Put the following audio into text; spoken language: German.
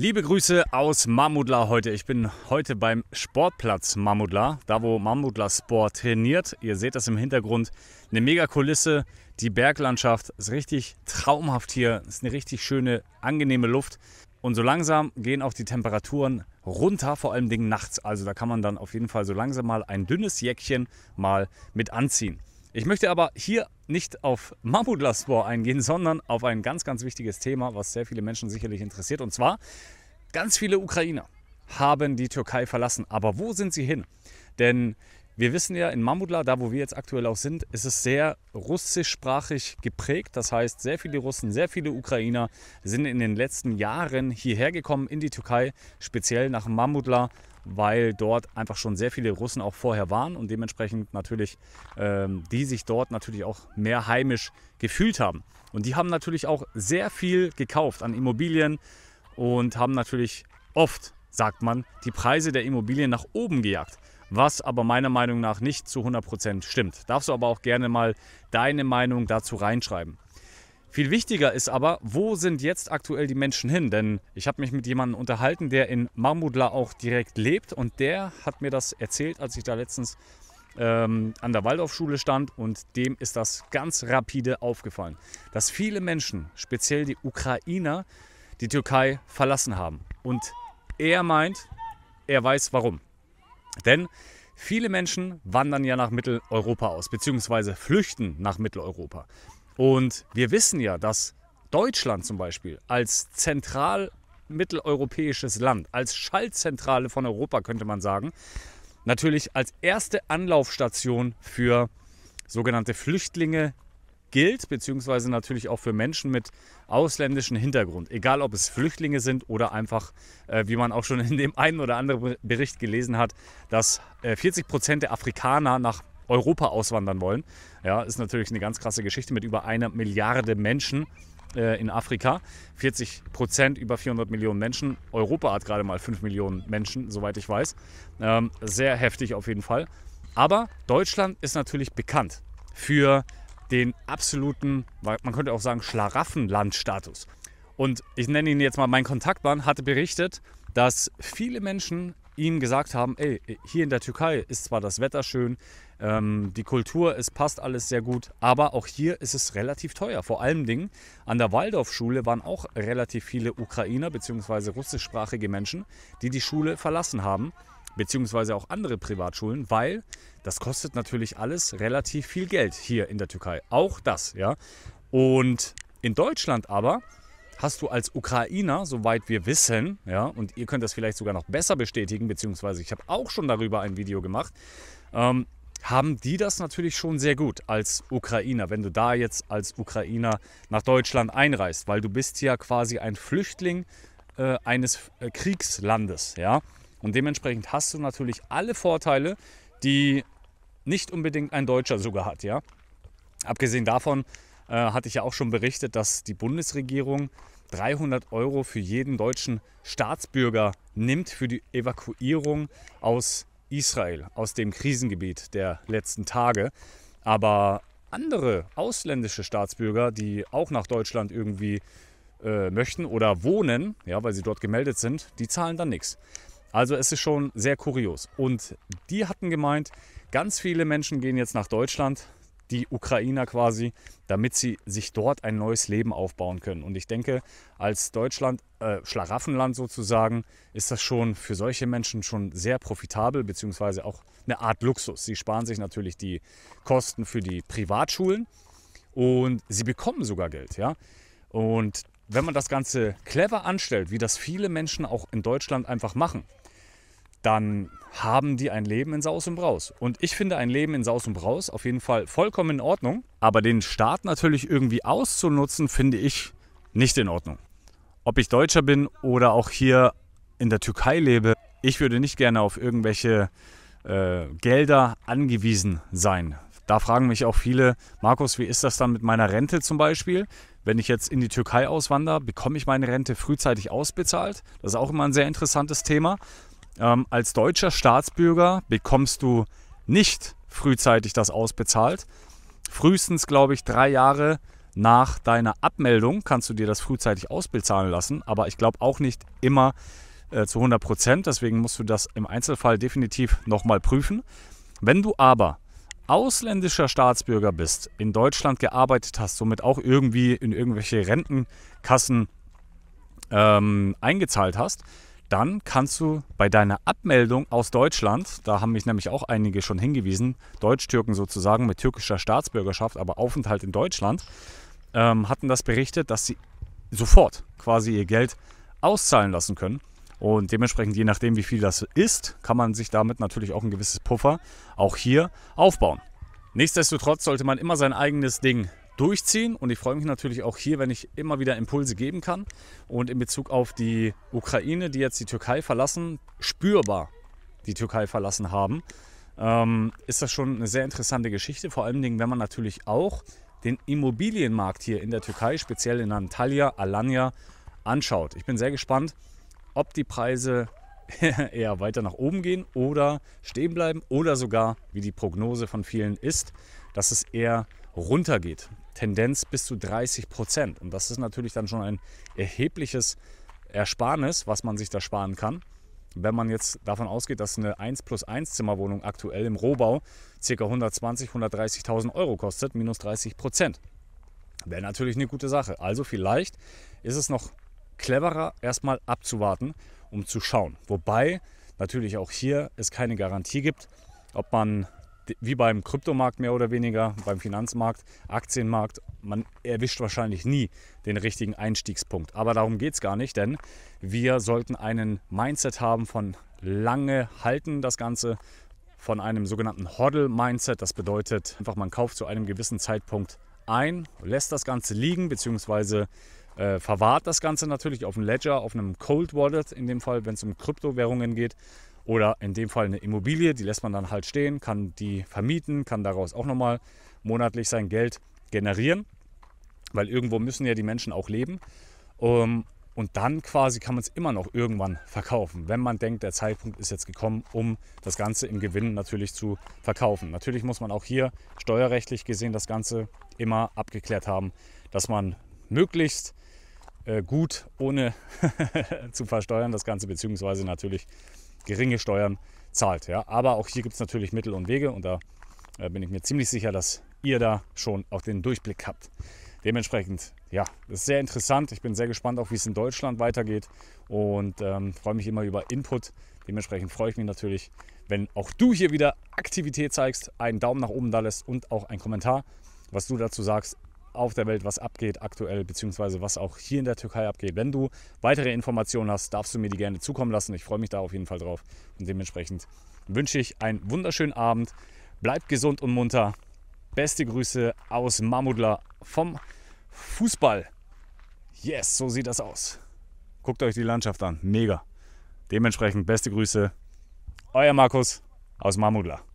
Liebe Grüße aus Mammutla heute. Ich bin heute beim Sportplatz Mammutla, da wo Mammutla Sport trainiert. Ihr seht das im Hintergrund, eine mega Kulisse, die Berglandschaft ist richtig traumhaft hier, Es ist eine richtig schöne, angenehme Luft. Und so langsam gehen auch die Temperaturen runter, vor allem Dingen nachts. Also da kann man dann auf jeden Fall so langsam mal ein dünnes Jäckchen mal mit anziehen. Ich möchte aber hier nicht auf Mammutlastvor eingehen, sondern auf ein ganz, ganz wichtiges Thema, was sehr viele Menschen sicherlich interessiert. Und zwar, ganz viele Ukrainer haben die Türkei verlassen. Aber wo sind sie hin? Denn wir wissen ja, in Mamutla, da wo wir jetzt aktuell auch sind, ist es sehr russischsprachig geprägt. Das heißt, sehr viele Russen, sehr viele Ukrainer sind in den letzten Jahren hierher gekommen in die Türkei, speziell nach Mamutla, weil dort einfach schon sehr viele Russen auch vorher waren und dementsprechend natürlich ähm, die sich dort natürlich auch mehr heimisch gefühlt haben. Und die haben natürlich auch sehr viel gekauft an Immobilien und haben natürlich oft sagt man, die Preise der Immobilien nach oben gejagt. Was aber meiner Meinung nach nicht zu 100% stimmt. Darfst du aber auch gerne mal deine Meinung dazu reinschreiben. Viel wichtiger ist aber, wo sind jetzt aktuell die Menschen hin? Denn ich habe mich mit jemandem unterhalten, der in Marmudla auch direkt lebt und der hat mir das erzählt, als ich da letztens ähm, an der Waldorfschule stand und dem ist das ganz rapide aufgefallen, dass viele Menschen, speziell die Ukrainer, die Türkei verlassen haben und er meint, er weiß warum. Denn viele Menschen wandern ja nach Mitteleuropa aus, beziehungsweise flüchten nach Mitteleuropa. Und wir wissen ja, dass Deutschland zum Beispiel als zentral mitteleuropäisches Land, als Schaltzentrale von Europa könnte man sagen, natürlich als erste Anlaufstation für sogenannte Flüchtlinge gilt, beziehungsweise natürlich auch für Menschen mit ausländischem Hintergrund, egal ob es Flüchtlinge sind oder einfach, äh, wie man auch schon in dem einen oder anderen Bericht gelesen hat, dass äh, 40 Prozent der Afrikaner nach Europa auswandern wollen. Ja, ist natürlich eine ganz krasse Geschichte mit über einer Milliarde Menschen äh, in Afrika. 40 Prozent über 400 Millionen Menschen. Europa hat gerade mal 5 Millionen Menschen, soweit ich weiß. Ähm, sehr heftig auf jeden Fall. Aber Deutschland ist natürlich bekannt für den absoluten, man könnte auch sagen, Schlaraffenlandstatus. Und ich nenne ihn jetzt mal, mein Kontaktmann hatte berichtet, dass viele Menschen ihm gesagt haben, ey, hier in der Türkei ist zwar das Wetter schön, ähm, die Kultur, es passt alles sehr gut, aber auch hier ist es relativ teuer. Vor allem Dingen an der Waldorfschule waren auch relativ viele Ukrainer bzw. russischsprachige Menschen, die die Schule verlassen haben, beziehungsweise auch andere Privatschulen, weil das kostet natürlich alles relativ viel Geld hier in der Türkei. Auch das, ja. Und in Deutschland aber hast du als Ukrainer, soweit wir wissen, ja, und ihr könnt das vielleicht sogar noch besser bestätigen, beziehungsweise ich habe auch schon darüber ein Video gemacht, ähm, haben die das natürlich schon sehr gut als Ukrainer, wenn du da jetzt als Ukrainer nach Deutschland einreist, weil du bist ja quasi ein Flüchtling äh, eines äh, Kriegslandes, ja. Und dementsprechend hast du natürlich alle Vorteile, die nicht unbedingt ein Deutscher sogar hat. Ja? Abgesehen davon äh, hatte ich ja auch schon berichtet, dass die Bundesregierung 300 Euro für jeden deutschen Staatsbürger nimmt für die Evakuierung aus Israel, aus dem Krisengebiet der letzten Tage. Aber andere ausländische Staatsbürger, die auch nach Deutschland irgendwie äh, möchten oder wohnen, ja, weil sie dort gemeldet sind, die zahlen dann nichts. Also es ist schon sehr kurios. Und die hatten gemeint, ganz viele Menschen gehen jetzt nach Deutschland, die Ukrainer quasi, damit sie sich dort ein neues Leben aufbauen können. Und ich denke, als Deutschland, äh, Schlaraffenland sozusagen, ist das schon für solche Menschen schon sehr profitabel, beziehungsweise auch eine Art Luxus. Sie sparen sich natürlich die Kosten für die Privatschulen und sie bekommen sogar Geld. Ja? Und wenn man das Ganze clever anstellt, wie das viele Menschen auch in Deutschland einfach machen, dann haben die ein Leben in Saus und Braus. Und ich finde ein Leben in Saus und Braus auf jeden Fall vollkommen in Ordnung. Aber den Staat natürlich irgendwie auszunutzen, finde ich nicht in Ordnung. Ob ich Deutscher bin oder auch hier in der Türkei lebe, ich würde nicht gerne auf irgendwelche äh, Gelder angewiesen sein. Da fragen mich auch viele, Markus, wie ist das dann mit meiner Rente zum Beispiel? Wenn ich jetzt in die Türkei auswandere, bekomme ich meine Rente frühzeitig ausbezahlt? Das ist auch immer ein sehr interessantes Thema. Ähm, als deutscher Staatsbürger bekommst du nicht frühzeitig das ausbezahlt. Frühestens, glaube ich, drei Jahre nach deiner Abmeldung kannst du dir das frühzeitig ausbezahlen lassen, aber ich glaube auch nicht immer äh, zu 100 Prozent. Deswegen musst du das im Einzelfall definitiv nochmal prüfen. Wenn du aber ausländischer Staatsbürger bist, in Deutschland gearbeitet hast, somit auch irgendwie in irgendwelche Rentenkassen ähm, eingezahlt hast, dann kannst du bei deiner Abmeldung aus Deutschland, da haben mich nämlich auch einige schon hingewiesen, Deutsch-Türken sozusagen mit türkischer Staatsbürgerschaft, aber Aufenthalt in Deutschland, ähm, hatten das berichtet, dass sie sofort quasi ihr Geld auszahlen lassen können. Und dementsprechend, je nachdem, wie viel das ist, kann man sich damit natürlich auch ein gewisses Puffer auch hier aufbauen. Nichtsdestotrotz sollte man immer sein eigenes Ding durchziehen. Und ich freue mich natürlich auch hier, wenn ich immer wieder Impulse geben kann. Und in Bezug auf die Ukraine, die jetzt die Türkei verlassen, spürbar die Türkei verlassen haben, ähm, ist das schon eine sehr interessante Geschichte. Vor allen Dingen, wenn man natürlich auch den Immobilienmarkt hier in der Türkei, speziell in Antalya, Alanya, anschaut. Ich bin sehr gespannt, ob die Preise eher weiter nach oben gehen oder stehen bleiben oder sogar, wie die Prognose von vielen ist, dass es eher runter geht. Tendenz bis zu 30 Prozent. Und das ist natürlich dann schon ein erhebliches Ersparnis, was man sich da sparen kann. Wenn man jetzt davon ausgeht, dass eine 1 plus 1 Zimmerwohnung aktuell im Rohbau ca. 120.000, 130.000 Euro kostet, minus 30 Prozent. Wäre natürlich eine gute Sache. Also vielleicht ist es noch cleverer, erstmal abzuwarten, um zu schauen. Wobei natürlich auch hier es keine Garantie gibt, ob man wie beim Kryptomarkt mehr oder weniger, beim Finanzmarkt, Aktienmarkt, man erwischt wahrscheinlich nie den richtigen Einstiegspunkt. Aber darum geht es gar nicht, denn wir sollten einen Mindset haben von lange halten das Ganze, von einem sogenannten hoddle mindset Das bedeutet einfach, man kauft zu einem gewissen Zeitpunkt ein, lässt das Ganze liegen, beziehungsweise äh, verwahrt das Ganze natürlich auf einem Ledger, auf einem Cold Wallet, in dem Fall, wenn es um Kryptowährungen geht. Oder in dem Fall eine Immobilie, die lässt man dann halt stehen, kann die vermieten, kann daraus auch nochmal monatlich sein Geld generieren, weil irgendwo müssen ja die Menschen auch leben. Ähm, und dann quasi kann man es immer noch irgendwann verkaufen, wenn man denkt, der Zeitpunkt ist jetzt gekommen, um das Ganze im Gewinn natürlich zu verkaufen. Natürlich muss man auch hier steuerrechtlich gesehen das Ganze immer abgeklärt haben, dass man möglichst äh, gut, ohne zu versteuern das Ganze, beziehungsweise natürlich geringe Steuern zahlt. Ja. Aber auch hier gibt es natürlich Mittel und Wege und da äh, bin ich mir ziemlich sicher, dass ihr da schon auch den Durchblick habt. Dementsprechend, ja, das ist sehr interessant. Ich bin sehr gespannt, auch wie es in Deutschland weitergeht und ähm, freue mich immer über Input. Dementsprechend freue ich mich natürlich, wenn auch du hier wieder Aktivität zeigst, einen Daumen nach oben da lässt und auch einen Kommentar, was du dazu sagst auf der Welt was abgeht aktuell, beziehungsweise was auch hier in der Türkei abgeht. Wenn du weitere Informationen hast, darfst du mir die gerne zukommen lassen. Ich freue mich da auf jeden Fall drauf. Und dementsprechend wünsche ich einen wunderschönen Abend. Bleibt gesund und munter. Beste Grüße aus Mamudla vom Fußball. Yes, so sieht das aus. Guckt euch die Landschaft an. Mega. Dementsprechend beste Grüße. Euer Markus aus Mamudla.